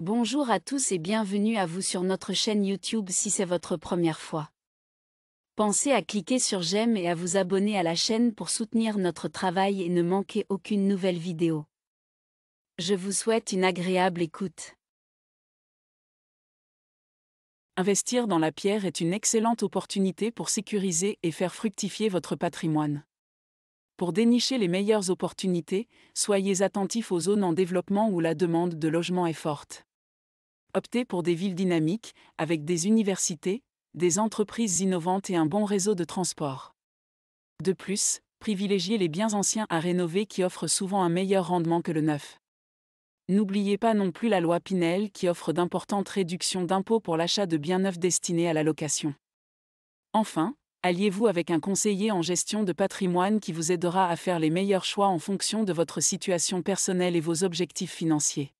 Bonjour à tous et bienvenue à vous sur notre chaîne YouTube si c'est votre première fois. Pensez à cliquer sur j'aime et à vous abonner à la chaîne pour soutenir notre travail et ne manquer aucune nouvelle vidéo. Je vous souhaite une agréable écoute. Investir dans la pierre est une excellente opportunité pour sécuriser et faire fructifier votre patrimoine. Pour dénicher les meilleures opportunités, soyez attentifs aux zones en développement où la demande de logement est forte. Optez pour des villes dynamiques, avec des universités, des entreprises innovantes et un bon réseau de transport. De plus, privilégiez les biens anciens à rénover qui offrent souvent un meilleur rendement que le neuf. N'oubliez pas non plus la loi Pinel qui offre d'importantes réductions d'impôts pour l'achat de biens neufs destinés à la location. Enfin, alliez-vous avec un conseiller en gestion de patrimoine qui vous aidera à faire les meilleurs choix en fonction de votre situation personnelle et vos objectifs financiers.